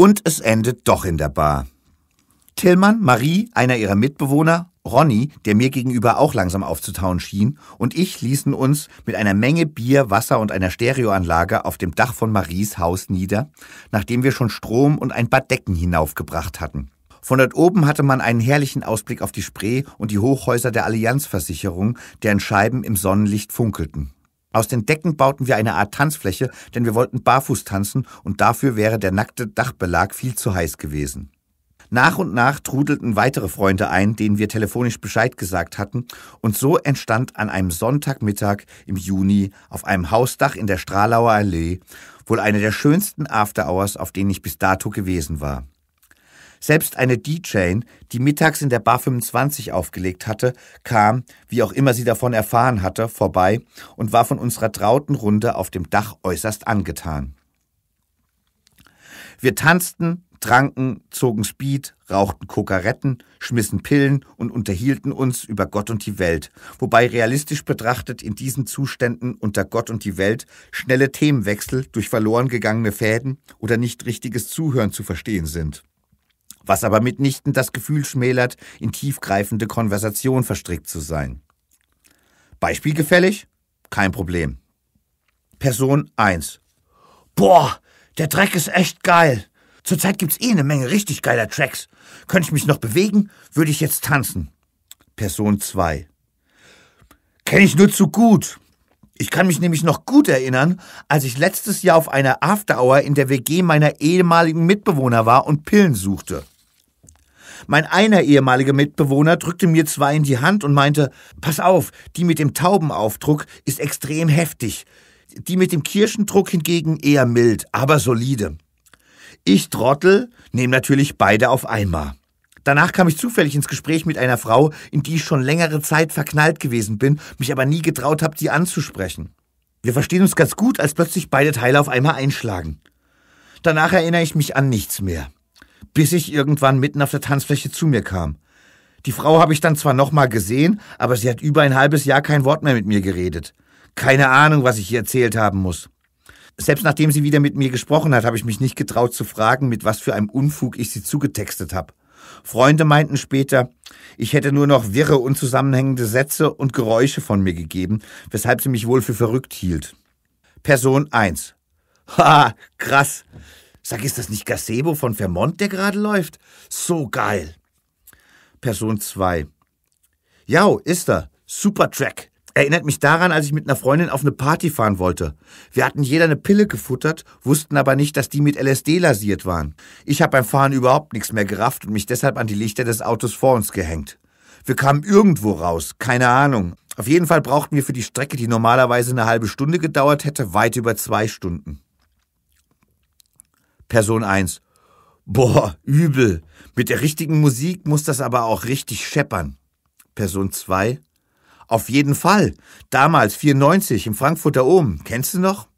Und es endet doch in der Bar. Tillmann, Marie, einer ihrer Mitbewohner, Ronny, der mir gegenüber auch langsam aufzutauen schien, und ich ließen uns mit einer Menge Bier, Wasser und einer Stereoanlage auf dem Dach von Maries Haus nieder, nachdem wir schon Strom und ein paar Decken hinaufgebracht hatten. Von dort oben hatte man einen herrlichen Ausblick auf die Spree und die Hochhäuser der Allianzversicherung, deren Scheiben im Sonnenlicht funkelten. Aus den Decken bauten wir eine Art Tanzfläche, denn wir wollten barfuß tanzen und dafür wäre der nackte Dachbelag viel zu heiß gewesen. Nach und nach trudelten weitere Freunde ein, denen wir telefonisch Bescheid gesagt hatten, und so entstand an einem Sonntagmittag im Juni auf einem Hausdach in der Stralauer Allee wohl eine der schönsten Afterhours, auf denen ich bis dato gewesen war. Selbst eine DJ, die mittags in der Bar 25 aufgelegt hatte, kam, wie auch immer sie davon erfahren hatte, vorbei und war von unserer trauten Runde auf dem Dach äußerst angetan. Wir tanzten, tranken, zogen Speed, rauchten Kokaretten, schmissen Pillen und unterhielten uns über Gott und die Welt, wobei realistisch betrachtet in diesen Zuständen unter Gott und die Welt schnelle Themenwechsel durch verloren gegangene Fäden oder nicht richtiges Zuhören zu verstehen sind was aber mitnichten das Gefühl schmälert, in tiefgreifende Konversation verstrickt zu sein. Beispielgefällig? Kein Problem. Person 1. Boah, der Dreck ist echt geil. Zurzeit gibt's eh eine Menge richtig geiler Tracks. Könnte ich mich noch bewegen, würde ich jetzt tanzen. Person 2. Kenne ich nur zu gut. Ich kann mich nämlich noch gut erinnern, als ich letztes Jahr auf einer Afterhour in der WG meiner ehemaligen Mitbewohner war und Pillen suchte. Mein einer ehemaliger Mitbewohner drückte mir zwei in die Hand und meinte, pass auf, die mit dem Taubenaufdruck ist extrem heftig, die mit dem Kirschendruck hingegen eher mild, aber solide. Ich Trottel nehme natürlich beide auf einmal. Danach kam ich zufällig ins Gespräch mit einer Frau, in die ich schon längere Zeit verknallt gewesen bin, mich aber nie getraut habe, sie anzusprechen. Wir verstehen uns ganz gut, als plötzlich beide Teile auf einmal einschlagen. Danach erinnere ich mich an nichts mehr, bis ich irgendwann mitten auf der Tanzfläche zu mir kam. Die Frau habe ich dann zwar nochmal gesehen, aber sie hat über ein halbes Jahr kein Wort mehr mit mir geredet. Keine Ahnung, was ich ihr erzählt haben muss. Selbst nachdem sie wieder mit mir gesprochen hat, habe ich mich nicht getraut zu fragen, mit was für einem Unfug ich sie zugetextet habe. Freunde meinten später, ich hätte nur noch wirre, unzusammenhängende Sätze und Geräusche von mir gegeben, weshalb sie mich wohl für verrückt hielt. Person 1. Ha, krass. Sag, ist das nicht Gazebo von Vermont, der gerade läuft? So geil. Person 2. Ja, ist er. Super Track. Erinnert mich daran, als ich mit einer Freundin auf eine Party fahren wollte. Wir hatten jeder eine Pille gefuttert, wussten aber nicht, dass die mit LSD lasiert waren. Ich habe beim Fahren überhaupt nichts mehr gerafft und mich deshalb an die Lichter des Autos vor uns gehängt. Wir kamen irgendwo raus, keine Ahnung. Auf jeden Fall brauchten wir für die Strecke, die normalerweise eine halbe Stunde gedauert hätte, weit über zwei Stunden. Person 1. Boah, übel. Mit der richtigen Musik muss das aber auch richtig scheppern. Person 2. Auf jeden Fall. Damals, 94, im Frankfurter Ohm. Kennst du noch?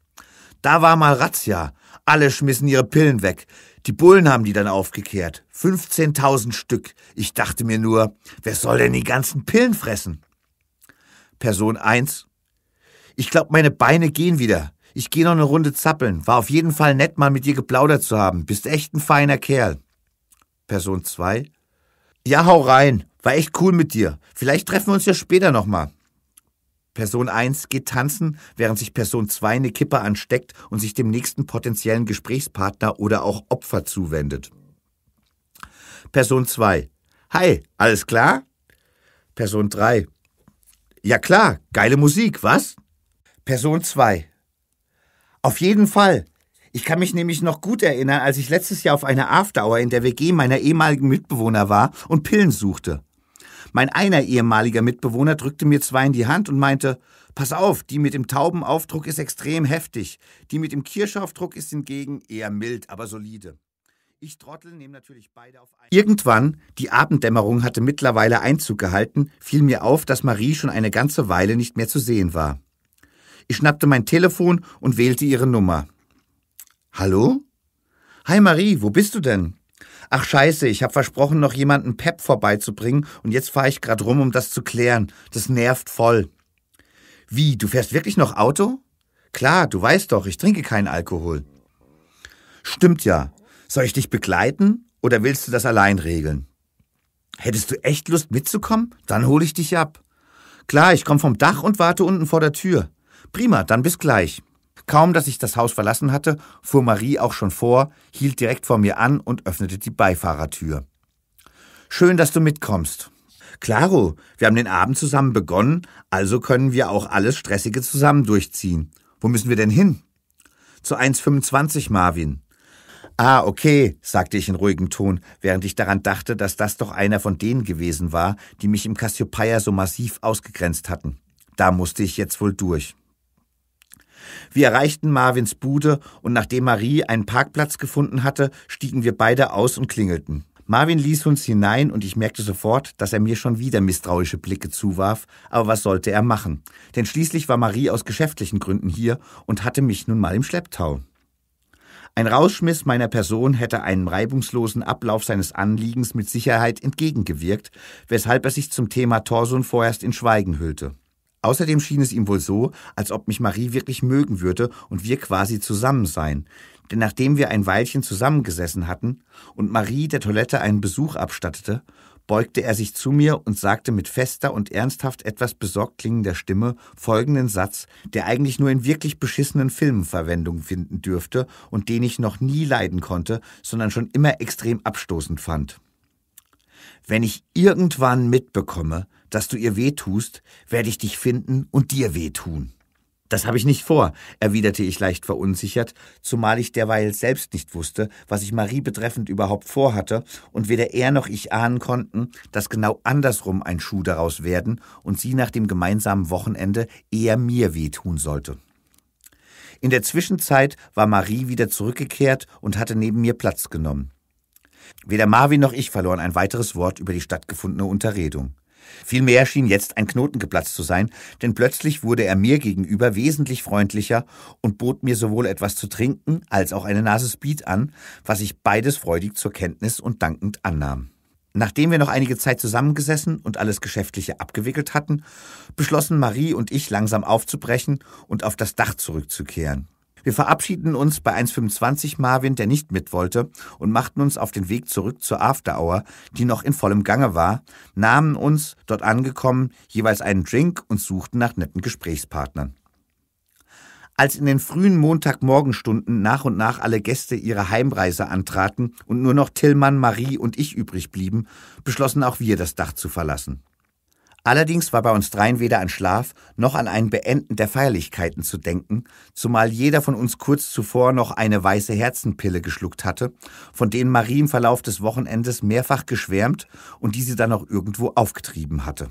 Da war mal Razzia. Alle schmissen ihre Pillen weg. Die Bullen haben die dann aufgekehrt. 15.000 Stück. Ich dachte mir nur, wer soll denn die ganzen Pillen fressen? Person 1. Ich glaube, meine Beine gehen wieder. Ich gehe noch eine Runde zappeln. War auf jeden Fall nett, mal mit dir geplaudert zu haben. Bist echt ein feiner Kerl. Person 2. Ja, hau rein. War echt cool mit dir. Vielleicht treffen wir uns ja später nochmal. Person 1 geht tanzen, während sich Person 2 eine Kippe ansteckt und sich dem nächsten potenziellen Gesprächspartner oder auch Opfer zuwendet. Person 2. Hi, alles klar? Person 3. Ja klar, geile Musik, was? Person 2. Auf jeden Fall. Ich kann mich nämlich noch gut erinnern, als ich letztes Jahr auf einer Afterhour in der WG meiner ehemaligen Mitbewohner war und Pillen suchte. Mein einer ehemaliger Mitbewohner drückte mir zwei in die Hand und meinte, pass auf, die mit dem Taubenaufdruck ist extrem heftig, die mit dem Kirschaufdruck ist hingegen eher mild, aber solide. Ich trottel, nehme natürlich beide auf ein Irgendwann, die Abenddämmerung hatte mittlerweile Einzug gehalten, fiel mir auf, dass Marie schon eine ganze Weile nicht mehr zu sehen war. Ich schnappte mein Telefon und wählte ihre Nummer. Hallo? Hi Marie, wo bist du denn? Ach scheiße, ich habe versprochen, noch jemanden Pep vorbeizubringen und jetzt fahre ich gerade rum, um das zu klären. Das nervt voll. Wie, du fährst wirklich noch Auto? Klar, du weißt doch, ich trinke keinen Alkohol. Stimmt ja. Soll ich dich begleiten oder willst du das allein regeln? Hättest du echt Lust mitzukommen? Dann hole ich dich ab. Klar, ich komme vom Dach und warte unten vor der Tür. Prima, dann bis gleich. Kaum, dass ich das Haus verlassen hatte, fuhr Marie auch schon vor, hielt direkt vor mir an und öffnete die Beifahrertür. Schön, dass du mitkommst. Claro, wir haben den Abend zusammen begonnen, also können wir auch alles Stressige zusammen durchziehen. Wo müssen wir denn hin? Zu 1,25 Marvin. Ah, okay, sagte ich in ruhigem Ton, während ich daran dachte, dass das doch einer von denen gewesen war, die mich im Cassiopeia so massiv ausgegrenzt hatten. Da musste ich jetzt wohl durch. Wir erreichten Marvins Bude und nachdem Marie einen Parkplatz gefunden hatte, stiegen wir beide aus und klingelten. Marvin ließ uns hinein und ich merkte sofort, dass er mir schon wieder misstrauische Blicke zuwarf, aber was sollte er machen? Denn schließlich war Marie aus geschäftlichen Gründen hier und hatte mich nun mal im Schlepptau. Ein Rauschmiss meiner Person hätte einem reibungslosen Ablauf seines Anliegens mit Sicherheit entgegengewirkt, weshalb er sich zum Thema Torsun vorerst in Schweigen hüllte. Außerdem schien es ihm wohl so, als ob mich Marie wirklich mögen würde und wir quasi zusammen seien. Denn nachdem wir ein Weilchen zusammengesessen hatten und Marie der Toilette einen Besuch abstattete, beugte er sich zu mir und sagte mit fester und ernsthaft etwas besorgt klingender Stimme folgenden Satz, der eigentlich nur in wirklich beschissenen Filmen Verwendung finden dürfte und den ich noch nie leiden konnte, sondern schon immer extrem abstoßend fand. Wenn ich irgendwann mitbekomme, dass du ihr wehtust, werde ich dich finden und dir wehtun. Das habe ich nicht vor, erwiderte ich leicht verunsichert, zumal ich derweil selbst nicht wusste, was ich Marie betreffend überhaupt vorhatte, und weder er noch ich ahnen konnten, dass genau andersrum ein Schuh daraus werden und sie nach dem gemeinsamen Wochenende eher mir wehtun sollte. In der Zwischenzeit war Marie wieder zurückgekehrt und hatte neben mir Platz genommen. Weder Marvin noch ich verloren ein weiteres Wort über die stattgefundene Unterredung. Vielmehr schien jetzt ein Knoten geplatzt zu sein, denn plötzlich wurde er mir gegenüber wesentlich freundlicher und bot mir sowohl etwas zu trinken als auch eine Nase Speed an, was ich beides freudig zur Kenntnis und dankend annahm. Nachdem wir noch einige Zeit zusammengesessen und alles Geschäftliche abgewickelt hatten, beschlossen Marie und ich langsam aufzubrechen und auf das Dach zurückzukehren. Wir verabschieden uns bei 1,25 Marvin, der nicht mit wollte, und machten uns auf den Weg zurück zur After Hour, die noch in vollem Gange war, nahmen uns, dort angekommen, jeweils einen Drink und suchten nach netten Gesprächspartnern. Als in den frühen Montagmorgenstunden nach und nach alle Gäste ihre Heimreise antraten und nur noch Tillmann, Marie und ich übrig blieben, beschlossen auch wir, das Dach zu verlassen. Allerdings war bei uns dreien weder an Schlaf noch an ein Beenden der Feierlichkeiten zu denken, zumal jeder von uns kurz zuvor noch eine weiße Herzenpille geschluckt hatte, von denen Marie im Verlauf des Wochenendes mehrfach geschwärmt und diese dann auch irgendwo aufgetrieben hatte.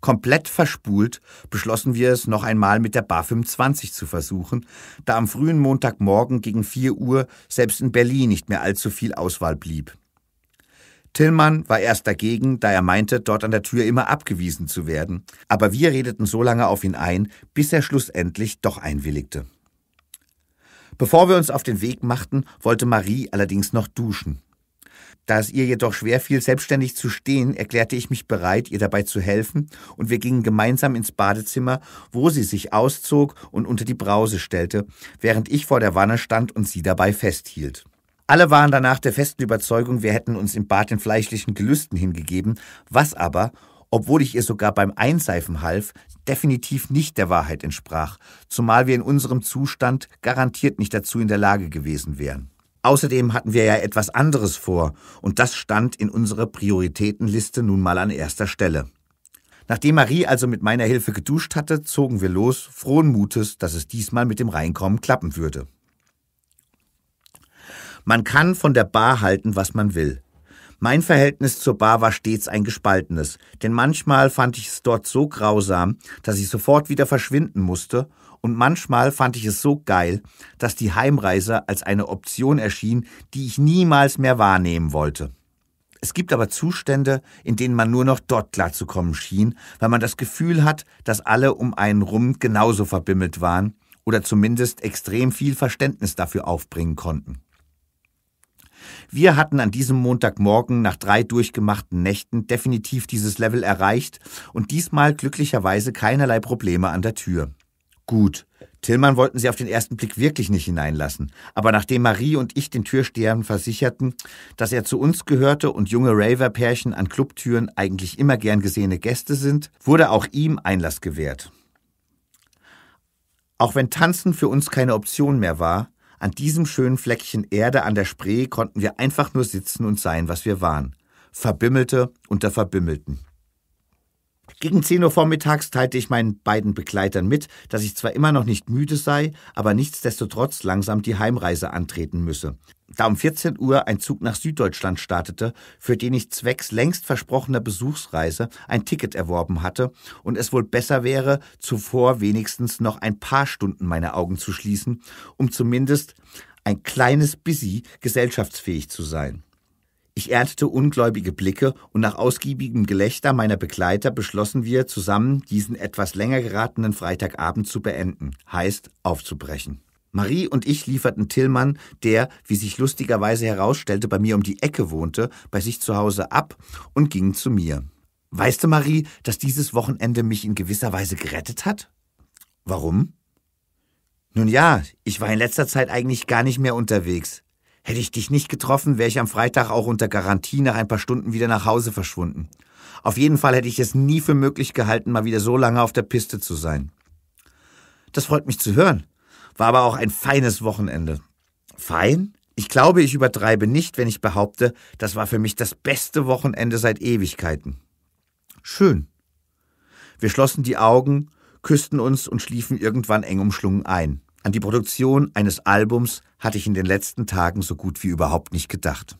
Komplett verspult beschlossen wir es noch einmal mit der Bar 25 zu versuchen, da am frühen Montagmorgen gegen 4 Uhr selbst in Berlin nicht mehr allzu viel Auswahl blieb. Tillmann war erst dagegen, da er meinte, dort an der Tür immer abgewiesen zu werden. Aber wir redeten so lange auf ihn ein, bis er schlussendlich doch einwilligte. Bevor wir uns auf den Weg machten, wollte Marie allerdings noch duschen. Da es ihr jedoch schwer fiel, selbstständig zu stehen, erklärte ich mich bereit, ihr dabei zu helfen, und wir gingen gemeinsam ins Badezimmer, wo sie sich auszog und unter die Brause stellte, während ich vor der Wanne stand und sie dabei festhielt. Alle waren danach der festen Überzeugung, wir hätten uns im Bad den fleischlichen Gelüsten hingegeben, was aber, obwohl ich ihr sogar beim Einseifen half, definitiv nicht der Wahrheit entsprach, zumal wir in unserem Zustand garantiert nicht dazu in der Lage gewesen wären. Außerdem hatten wir ja etwas anderes vor, und das stand in unserer Prioritätenliste nun mal an erster Stelle. Nachdem Marie also mit meiner Hilfe geduscht hatte, zogen wir los, frohen Mutes, dass es diesmal mit dem Reinkommen klappen würde. Man kann von der Bar halten, was man will. Mein Verhältnis zur Bar war stets ein gespaltenes, denn manchmal fand ich es dort so grausam, dass ich sofort wieder verschwinden musste, und manchmal fand ich es so geil, dass die Heimreise als eine Option erschien, die ich niemals mehr wahrnehmen wollte. Es gibt aber Zustände, in denen man nur noch dort klarzukommen schien, weil man das Gefühl hat, dass alle um einen rum genauso verbimmelt waren oder zumindest extrem viel Verständnis dafür aufbringen konnten. Wir hatten an diesem Montagmorgen nach drei durchgemachten Nächten definitiv dieses Level erreicht und diesmal glücklicherweise keinerlei Probleme an der Tür. Gut, Tillmann wollten sie auf den ersten Blick wirklich nicht hineinlassen, aber nachdem Marie und ich den Türstehern versicherten, dass er zu uns gehörte und junge Raver-Pärchen an Clubtüren eigentlich immer gern gesehene Gäste sind, wurde auch ihm Einlass gewährt. Auch wenn Tanzen für uns keine Option mehr war, an diesem schönen Fleckchen Erde an der Spree konnten wir einfach nur sitzen und sein, was wir waren. Verbimmelte unter Verbimmelten. Gegen 10 Uhr vormittags teilte ich meinen beiden Begleitern mit, dass ich zwar immer noch nicht müde sei, aber nichtsdestotrotz langsam die Heimreise antreten müsse. Da um 14 Uhr ein Zug nach Süddeutschland startete, für den ich zwecks längst versprochener Besuchsreise ein Ticket erworben hatte und es wohl besser wäre, zuvor wenigstens noch ein paar Stunden meine Augen zu schließen, um zumindest ein kleines Busy gesellschaftsfähig zu sein. Ich erntete ungläubige Blicke und nach ausgiebigem Gelächter meiner Begleiter beschlossen wir zusammen, diesen etwas länger geratenen Freitagabend zu beenden, heißt aufzubrechen. Marie und ich lieferten Tillmann, der, wie sich lustigerweise herausstellte, bei mir um die Ecke wohnte, bei sich zu Hause ab und gingen zu mir. Weißt du, Marie, dass dieses Wochenende mich in gewisser Weise gerettet hat? Warum? Nun ja, ich war in letzter Zeit eigentlich gar nicht mehr unterwegs. Hätte ich dich nicht getroffen, wäre ich am Freitag auch unter Garantie nach ein paar Stunden wieder nach Hause verschwunden. Auf jeden Fall hätte ich es nie für möglich gehalten, mal wieder so lange auf der Piste zu sein. Das freut mich zu hören. War aber auch ein feines Wochenende. Fein? Ich glaube, ich übertreibe nicht, wenn ich behaupte, das war für mich das beste Wochenende seit Ewigkeiten. Schön. Wir schlossen die Augen, küssten uns und schliefen irgendwann eng umschlungen ein. An die Produktion eines Albums hatte ich in den letzten Tagen so gut wie überhaupt nicht gedacht.